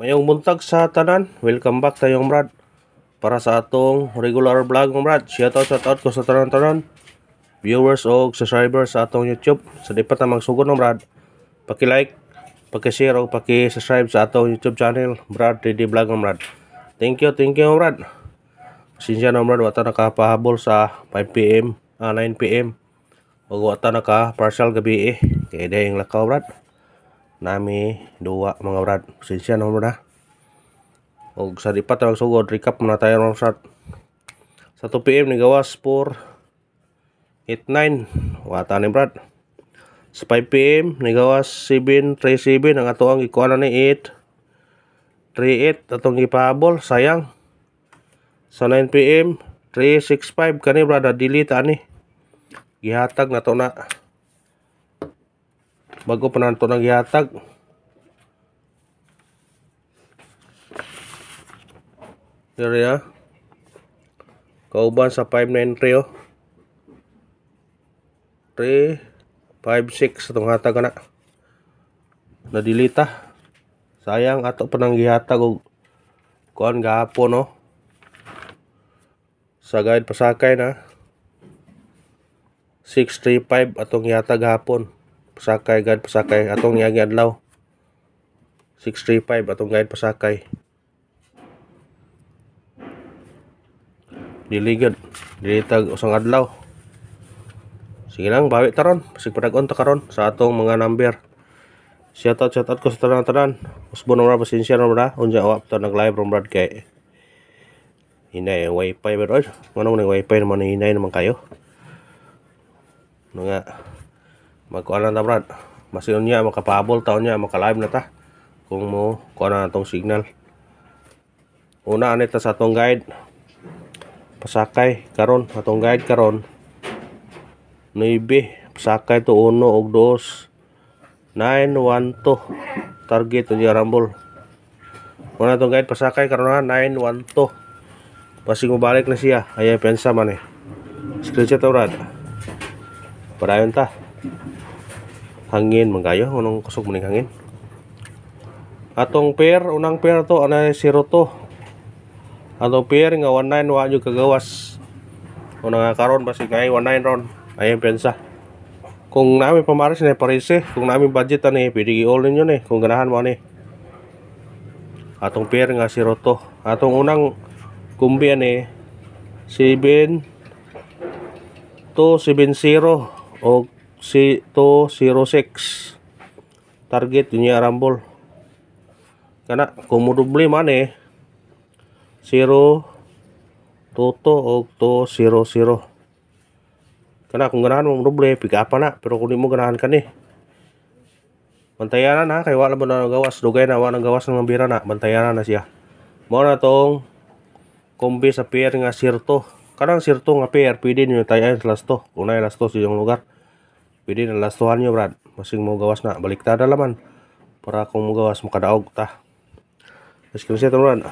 Mayong buntag sa tanan, welcome back tayong Brad Para sa atong regular vlog mga Brad Shoutout, shoutout ko sa tanan-tanan Viewers o subscribers sa atong YouTube Sa di pa na magsugod ng Brad Paki-like, paki-share o paki-subscribe sa atong YouTube channel Brad 3D Vlog mga Brad Thank you, thank you mga Brad Pasensya na Brad, wata nakapahabol sa 5pm, ah, 9pm Huwag wata naka partial gabi eh Kaya dahil yung lakaw Brad nami duwa mga brad pasensya na mga og sa di pa tawag sugod recap muna tayo ng shot sa 2 pm ni gawas for 89 wata ni brad sa 5 pm ni gawas 737 ang ato ang ikuha ni 8 38 atong ipahabol sayang sa 9 pm 365 kani brad dili ta ni gihatag na to na bago pa na ito nagyatag area kauban sa 593 oh 3 5 6 itong hatag na nadilita sayang ato pa nang gihatag og oh. kuan gahapon no oh. sa guide pasakay na 635 atong yatag hapon pasakay gad pasakay atong niagi adlaw 635 atong gayad pasakay diligad dilitag usang adlaw sige lang bawi taron pasig padagon ta karon sa atong mga number shout out shout out ko sa tanan-tanan usbo na pasensya na mara unya awap ta nag live from kay hinay wifi pero ano nang wifi naman hinay naman kayo ano nga magkuan na ta brad masiyon niya makapahabol taon niya makalive na ta kung mo kuan na tong signal una anita sa atong guide pasakay karon atong guide karon 9 pasakay to uno og 2 912 target ni rambol Muna tong guide, pasakay karon na 912. Pasing balik na siya. Ayay, pensa man eh. Screenshot na brad. Parayon ta hangin man kayo kusog man hangin atong pair unang pair to ana 0 to atong pair nga 19 wa jud kagawas una karon basi ngay 19 ron ayon pensa kung nami pamaris ni parise kung nami budget ani pwede i-all ninyo ni kung ganahan mo ani atong pair nga 0 to atong unang kumbi ani 7 to 270 og Sito zero six target dunia rambol karena komodo beli mana zero toto okto zero zero karena aku ngerahan mau beli pika apa nak pero kuni mau genahan kan nih bantayanan ah, nak? kayak wala benar gawas dogai na wala gawas nang bira na bantayanan na ya mau na tong kombi sapir nga sirto kadang sirto nga PRPD nyo tayain selas to kunai las to sa lugar pwede na lastuhan nyo brad masing mo gawas na baliktad laman para kung mo gawas makadaog ta let's go siya brad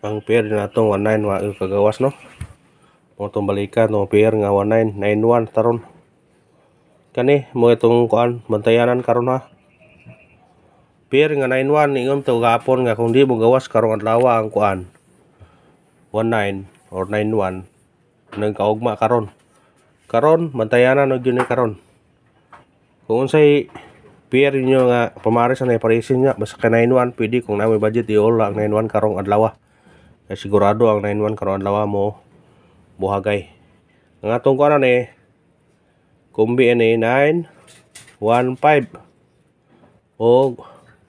ang pair na itong 19 wa yung kagawas no mo itong balikan itong pair nga 19 91 taron kani mo itong kuan bantayanan karon ha pair nga 91 ingon to gapon nga kung di mo gawas karong adlaw ang kuan 19 or 91 nang kaugma karon. Karon mantayanan og yun karon. Kung unsay pair niyo nga pamaris na iparisin niya basta kay 91 pwede kung na may budget iola ang 91 karong adlaw. Kay sigurado ang 91 karong adlaw mo buhagay. Ang atong kuno ni kumbi ni 915 og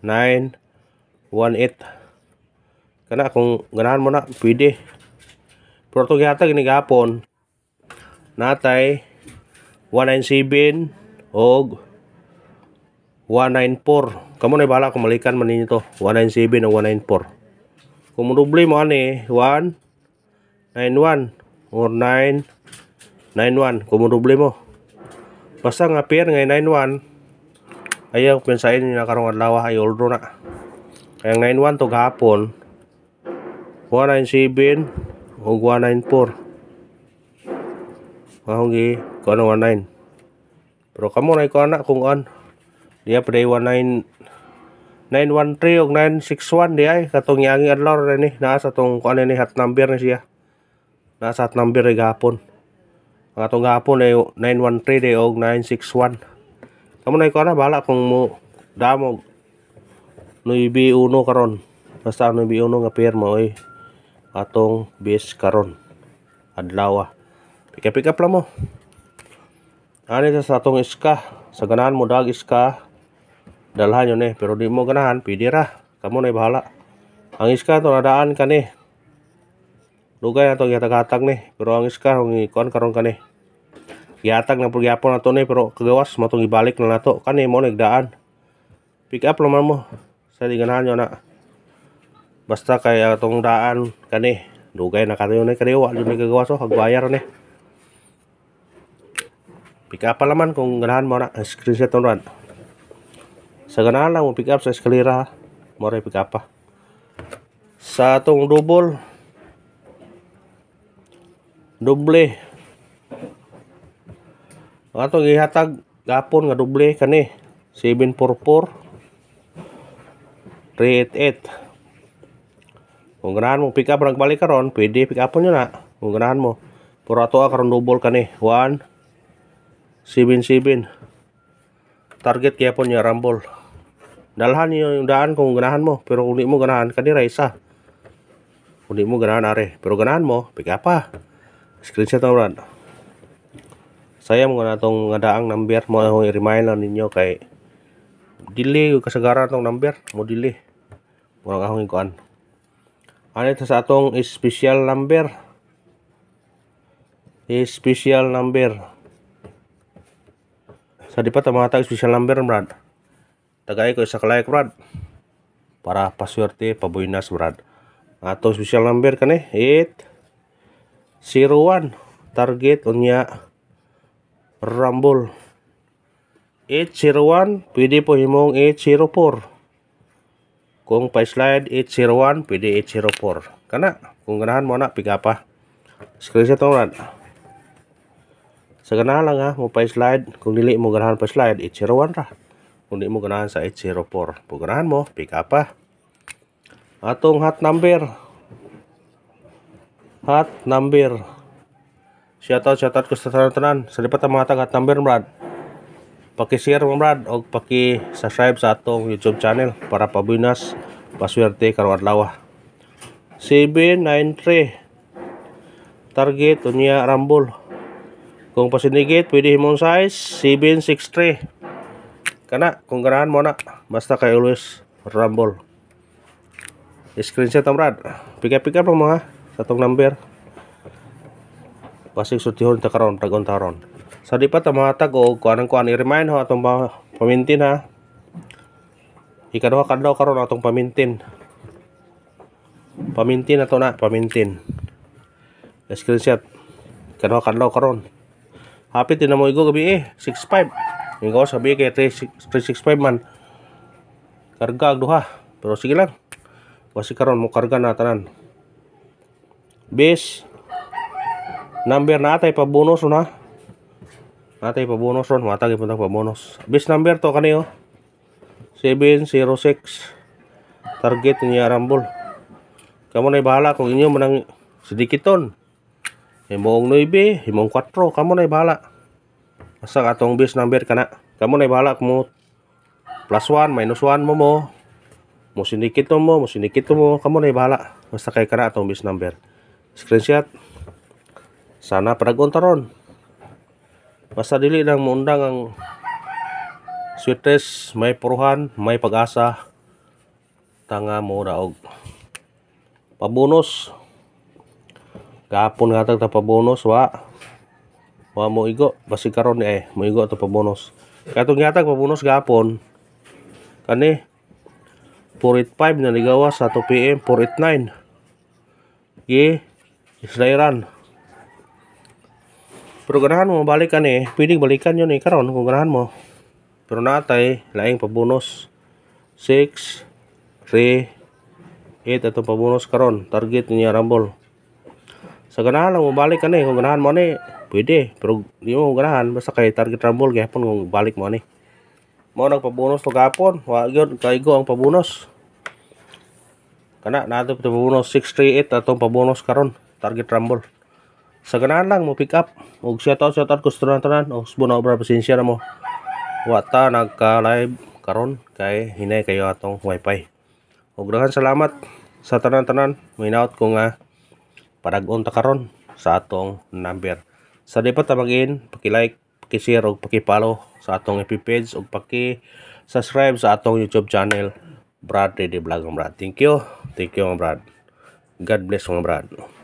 918 Kana kung ganahan mo na, pwede. Pero ito yata ginigapon. Natay 197 og 194. Kamo na bala kung malikan man ninyo to. 197 o 194. Kung mudubli mo ani 191 or 991 kung mudubli mo. Basta nga pair nga 91 ayaw pensain na karong adlaw ay oldo na. Kaya 91 to gahapon 197 o 194 mahong gi kuan 19 pero kamo na ko anak kung an diya pa day 19 913 o 961 di ay katong yangi adlaw ra ni naa sa tong kuan ni hat number ni siya naa hat number ni gapon ang atong gapon ay 913 di og 961 kamo na ko na bala kung mo damog no ibi uno karon basta no ibi uno nga pirma oy atong base karon adlaw pika pika plamo ani sa atong iska sa ganahan mo dag iska dalhan yun eh pero di mo ganahan pwede ra kamo na bahala ang iska to nadaan ka ni lugay atong gihatag-hatag ni pero ang iska ang ikuan karon ka ni gihatag na na nato ni pero kagawas matong ibalik na nato kani mo nagdaan pick up lang mo sa di ganahan yun na basta kaya tong daan kani dugay na kayo na kayo wala na gagawa so hagbayar ni pick up pala man kung ganahan mo na screenshot ng run sa ganahan lang mo pick up sa eskalera mo rin pick up pa sa atong double doble atong ihatag gapon nga doble kani 744 388 Mungkinan mo pick up kembali ke Ron, PD pick up punya na. Mungkinan mo. Pura ke karon double ka ni. sibin sibin Target kaya punya rambol. Dalhan niyo yung dahan kung ganahan mo, pero unik mo ganahan kan ni Raisa. Unik mo ganahan are, pero ganahan mo, pick up pa. Ah. Screenshot Saya mau na tong ngadaang number mo akong i-remind ninyo kay dili kasagaran tong number mo dili. Murang akong ikuan. Ano ito sa atong special number? Special number. Sa so, di pa ito tamatag special number, brad. Tagay ko isa like, brad. Para paswerte, pabuinas, brad. Ato special number 8 01 target unya Rumble 801 pwede po himong 804 Kung pa-slide 801, pwede 804. Kana, kung ganahan mo na, piga pa. Screenshot mo na. Sa ganahan lang ha, mo pa-slide. Kung dili mo ganahan pa-slide, 801 ra. Kung di mo ganahan sa 804. Kung ganahan mo, piga pa. Atong hot number. Hot number. Shoutout, shoutout ko sa tanan-tanan. Sa lipat ang mga tag-hot number, Brad. Paki-share mamrad o paki-subscribe sa atong YouTube channel para pabuinas paswerte karawat lawa 793 target unya rambol. Kung pasinigit pwede himong size 763. Kana kung ganahan mo na basta kay always rambol. Screenshot amrad. Pika-pika pa mga sa atong number. Pasig sutihon ta karon tagon taron. So di pa ta tago og kuan kuan i-remind ho atong pamintin ha. Ikaduha kadlaw karon atong pamintin. Pamintin ato na, pamintin. Screenshot. Ikaduha kadlaw karon. Hapit din mo igo gabi eh, 65. Ingo sabi kay 365 man. Karga ang duha. Pero sige lang. Kasi karon mo karga na tanan. Base number na pa bonus na. Natay pa bonus ron, matagi pa pa bonus. Base number to kaniyo. 706 target niya rambol. Kamo na bahala kung inyo manang sidikiton. Himong 9, himong 4, Kamu na bahala. Asa atong base number kana. Kamu na bahala kung plus 1, minus 1 mo mo. Mo to mo, mo to mo, kamo na bahala. Basta kay kana atong base number. Screenshot. Sana pada gontoron basta dili lang muundang ang sweetest may puruhan may pag-asa tanga mura og pabonus kapon nga ta pabonus wa wa mo igo basi karon eh mo igo ta pabunos katong tag pabonus gapon kani 485 na ligawas 1 PM 489 gi Israelan pero ganahan mo balikan eh pwedeng balikan yun eh karon kung ganahan mo pero natay laing pabunos 6 3 8 atong pabunos karon target niya rambol sa ganahan lang balik ani eh. kung ganahan mo ani eh. pwede pero di mo ganahan basta kay target rambol gahapon kung balik mo ani eh. mo nagpabunos to gahapon wa gyud kaigo ang pabunos kana nato pabunos 8, atong pabunos karon target rambol sa ganahan lang mo pick up og shout out shout out gusto na tanan og subon obra pasensya na mo wata nagka live karon kay hinay kayo atong wifi og daghan salamat sa tanan-tanan minaot ko nga padagon ta karon sa atong number sa di pa tamagin paki-like paki-share og paki-follow sa atong FB page og paki-subscribe sa atong YouTube channel Brad Ready Vlog Brad thank you thank you mga Brad God bless mga Brad